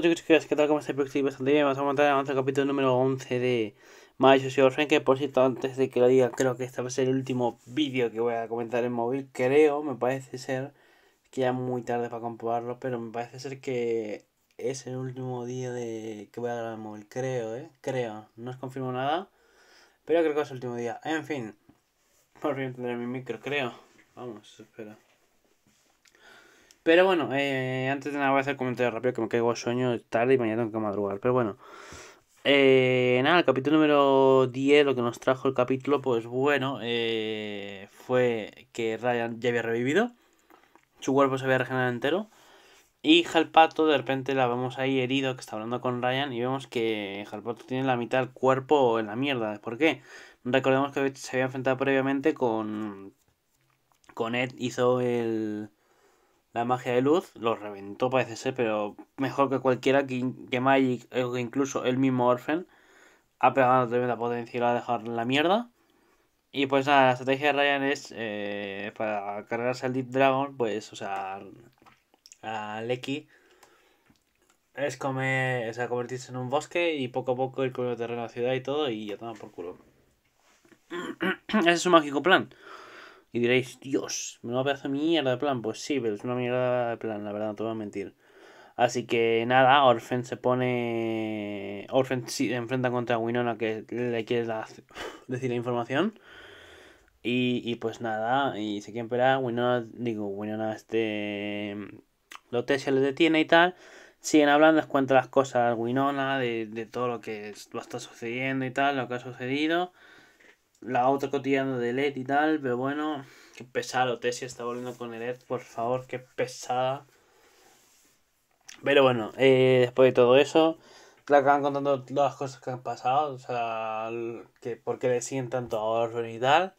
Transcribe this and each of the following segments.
chicos ¿qué tal? ¿Cómo estáis? estoy bastante bien, vamos a montar el capítulo número 11 de My Social Frank, que por cierto, antes de que lo diga, creo que este va a ser el último vídeo que voy a comentar en móvil, creo, me parece ser, que ya es muy tarde para comprobarlo, pero me parece ser que es el último día de que voy a grabar en móvil, creo, ¿eh? Creo, no os confirmo nada, pero creo que es el último día, en fin, por fin tendré mi micro, creo, vamos, espera. Pero bueno, eh, antes de nada voy a hacer comentario rápido que me caigo a sueño tarde y mañana tengo que madrugar. Pero bueno, eh, nada, el capítulo número 10, lo que nos trajo el capítulo, pues bueno, eh, fue que Ryan ya había revivido, su cuerpo se había regenerado entero. Y Halpato, de repente la vemos ahí herido, que está hablando con Ryan, y vemos que Halpato tiene la mitad del cuerpo en la mierda. ¿Por qué? Recordemos que se había enfrentado previamente con. Con Ed, hizo el la magia de luz, lo reventó parece ser, pero mejor que cualquiera que, Magic o incluso el mismo Orphan ha pegado tremenda potencia y lo ha dejado en la mierda. Y pues la estrategia de Ryan es eh, para cargarse al Deep Dragon, pues, o sea, a Leki es comer, o sea, convertirse en un bosque y poco a poco ir el terreno a la ciudad y todo y ya toma por culo. Ese es su mágico plan. Y diréis, Dios, me a pedazo de mierda de plan. Pues sí, pero es una mierda de plan, la verdad, no te voy a mentir. Así que nada, Orphan se pone. Orphan se enfrenta contra Winona que le quiere decir la información. Y, y, pues nada, y se quiere esperar. Winona, digo, Winona, este. lotesia se le detiene y tal. Siguen hablando, les cuenta las cosas a Winona de, de todo lo que va a sucediendo y tal, lo que ha sucedido la otra cotidiana de LED y tal, pero bueno, qué pesado, Tessie está volviendo con el LED, por favor, qué pesada. Pero bueno, eh, después de todo eso, la acaban contando todas las cosas que han pasado, o sea, que por qué le siguen tanto a y tal.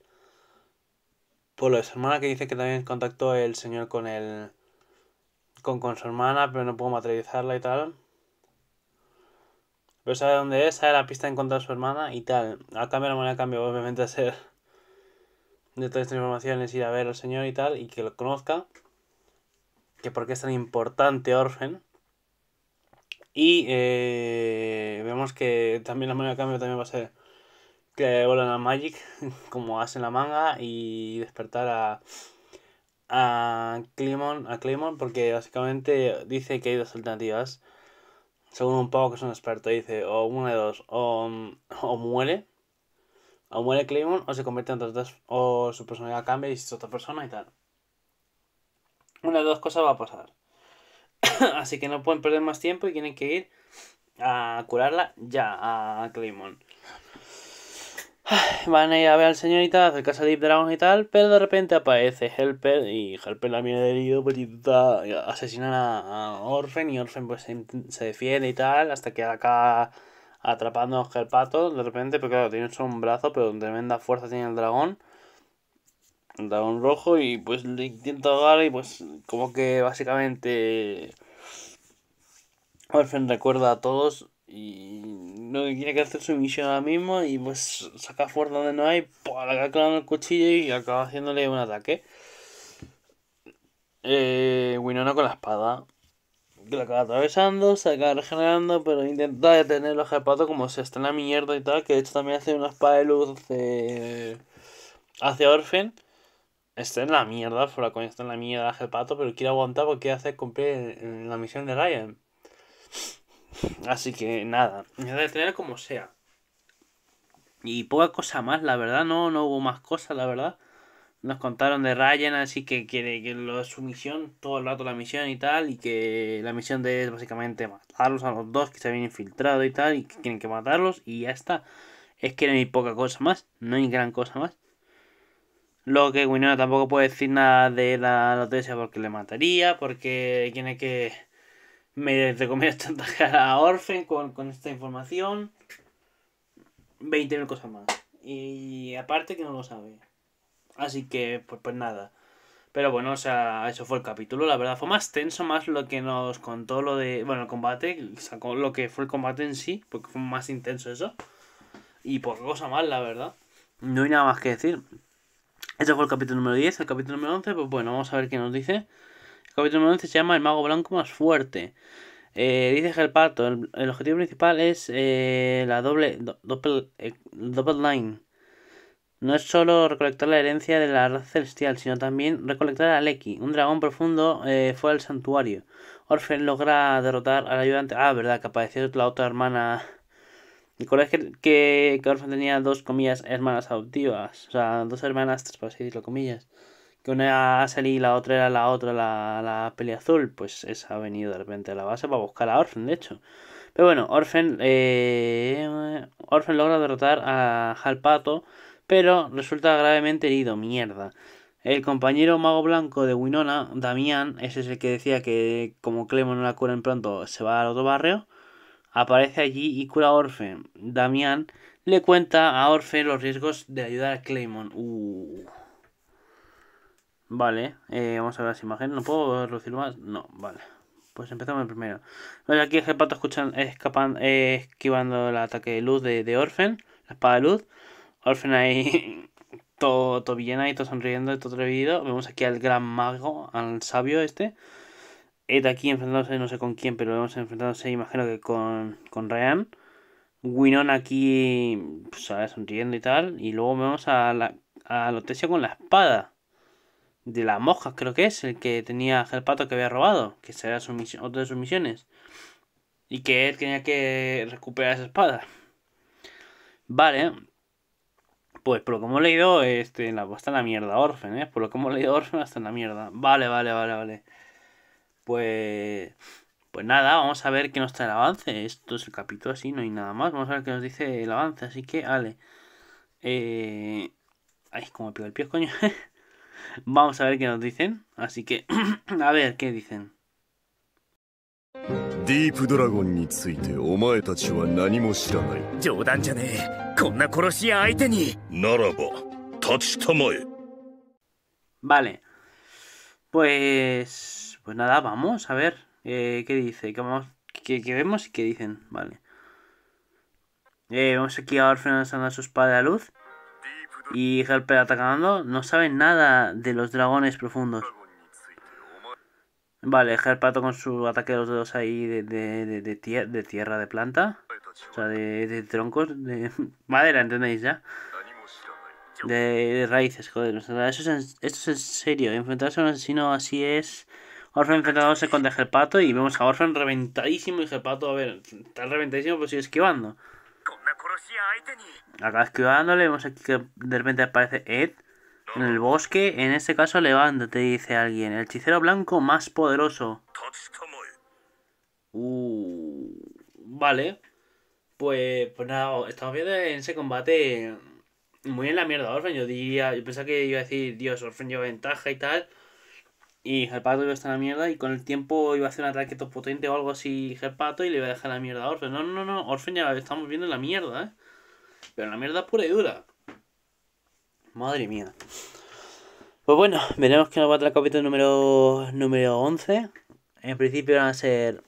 Por lo de su hermana que dice que también contactó el señor con el con, con su hermana, pero no pudo materializarla y tal. Pero sabe dónde es, sabe la pista de encontrar a su hermana y tal. A cambio, la moneda cambio, obviamente, a ser de todas estas informaciones, ir a ver al señor y tal, y que lo conozca. Que porque es tan importante Orfen. Y eh, vemos que también la moneda de cambio también va a ser que vuelvan a Magic, como hacen la manga, y despertar a, a a porque básicamente dice que hay dos alternativas según un poco, que es un experto, dice o uno de dos, o, mm, muere, o muere Claymore, o se convierte en otra dos, o su personalidad cambia y es otra persona y tal. Una de dos cosas va a pasar. Así que no pueden perder más tiempo y tienen que ir a curarla ya a Claymore. van a ir a ver al señorita y tal, acercarse a Deep Dragon y tal, pero de repente aparece Helper y Helper la mira herido, pues asesinar a, Orfen y Orfen pues se, defiende y tal, hasta que acá atrapando a Helpato de repente, porque claro, tiene solo un brazo, pero tremenda fuerza tiene el dragón. El dragón rojo y pues le intenta ahogar y pues como que básicamente Orfen recuerda a todos y no tiene que hacer su misión ahora mismo y pues saca fuerza donde no hay, la le acaba el cuchillo y acaba haciéndole un ataque. Eh, Winona con la espada. Que la acaba atravesando, se acaba regenerando, pero intenta detener los zapatos como se está en la mierda y tal, que de hecho también hace una espada de luz hace hacia Orphan. Está en la mierda, fuera coño, está en la mierda el pero quiere aguantar porque hace cumplir la misión de Ryan. Así que nada. Me de tener como sea. Y poca cosa más, la verdad, no, no hubo más cosas, la verdad. Nos contaron de Ryan, así que, quiere que lo, su misión, todo el rato la misión y tal, y que la misión de es básicamente matarlos a los dos que se habían infiltrado y tal, y que tienen que matarlos, y ya está. Es que no hay poca cosa más, no hay gran cosa más. Lo que Winona tampoco puede decir nada de la noticia porque le mataría, porque tiene que me recomiendas chantajear a Orfen con, con esta información. 20.000 cosas más. Y aparte que no lo sabe. Así que, pues, pues nada. Pero bueno, o sea, eso fue el capítulo. La verdad fue más tenso, más lo que nos contó lo de. Bueno, el combate, sacó lo que fue el combate en sí, porque fue más intenso eso. Y por cosa más, la verdad. No hay nada más que decir. Eso fue el capítulo número 10. El capítulo número 11, pues bueno, vamos a ver qué nos dice capítulo 11 se llama El mago blanco más fuerte. Eh, dice Gelpato, el, el objetivo principal es eh, la doble, doble eh, line. No es solo recolectar la herencia de la raza celestial, sino también recolectar a Leki, un dragón profundo eh, fue al santuario. Orfen logra derrotar al ayudante. Ah, verdad, que apareció la otra hermana. y que, que, que Orfen tenía dos comillas hermanas adoptivas, o sea, dos hermanas, por así decirlo, comillas que una salir y la otra era la otra, la, la peli azul, pues esa ha venido de repente a la base para buscar a Orphan, de hecho. Pero bueno, Orphan, eh, logra derrotar a Halpato, pero resulta gravemente herido, mierda. El compañero mago blanco de Winona, Damián, ese es el que decía que como clemón no la cura en pronto, se va al otro barrio, aparece allí y cura a Orphan. Damián le cuenta a Orphan los riesgos de ayudar a Claymon. Uh. Vale, eh, vamos a ver las imágenes. ¿No puedo reducir más? No, vale. Pues empezamos el primero. aquí el pato escuchan, escapan, eh, esquivando el ataque de luz de, de, la espada de luz. Orfen ahí todo, bien ahí, todo sonriendo, todo atrevido. Vemos aquí al gran mago, al sabio este. Ed aquí enfrentándose, no sé con quién, pero vemos enfrentándose, imagino que con, con Ryan. Winon aquí, pues, ¿sabes? sonriendo y tal. Y luego vemos a, la, a Lotesia con la espada de la moja creo que es, el que tenía pato que había robado, que será su misión, otra de sus misiones. Y que él tenía que recuperar esa espada. Vale. Pues por lo que hemos leído, este, la, está en la mierda Orfen, ¿eh? Por lo que hemos leído Orfen, está en la mierda. Vale, vale, vale, vale. Pues... Pues nada, vamos a ver qué nos trae el avance. Esto es el capítulo así, no hay nada más. Vamos a ver qué nos dice el avance. Así que, vale. Eh, ay, como me el pie, coño. Vamos a ver qué nos dicen. Así que, a ver qué dicen. Vale Pues Pues nada, vamos a ver eh, qué dice, qué, vemos y qué dicen Vale eh, Vamos aquí a lanzando a sus padres a luz y Helper atacando no saben nada de los dragones profundos. Vale, Helpato con su ataque de los dedos ahí de, de, de, tierra, de planta. O sea, de, troncos, de madera, ¿entendéis ya? De, raíces, joder. O es esto es en serio. Enfrentarse a un asesino así es... Orphan enfrentándose contra gelpato. y vemos a Orphan reventadísimo y pato, a ver, está reventadísimo pero pues sigue esquivando. Acá esquivándole, vemos aquí que de repente aparece Ed en el bosque. En este caso, levántate, dice alguien. El hechicero blanco más poderoso. Uh, vale. Pues, pues, nada, estamos viendo en ese combate muy en la mierda Orfen. Yo diría, yo pensaba que iba a decir, Dios, Orfen lleva ventaja y tal. Y pato iba a estar en la mierda y con el tiempo iba a hacer un ataque top potente o algo así Gerpato y le iba a dejar la mierda a Orfen. No, no, no, Orfen ya estamos viendo en la mierda, ¿eh? Pero en la mierda pura y dura. Madre mía. Pues bueno, veremos que nos va a traer el capítulo número, número 11. En principio van a ser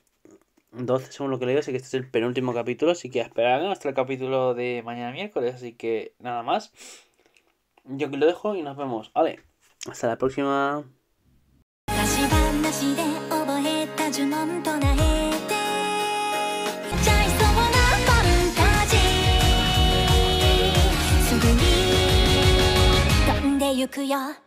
12 según lo que digo, así que este es el penúltimo capítulo, así que esperar hasta el capítulo de mañana miércoles, así que nada más. Yo que lo dejo y nos vemos. Vale, hasta la próxima. 話で覚えた呪文唱えてちゃいそうなファンタジーすぐに飛んでゆくよ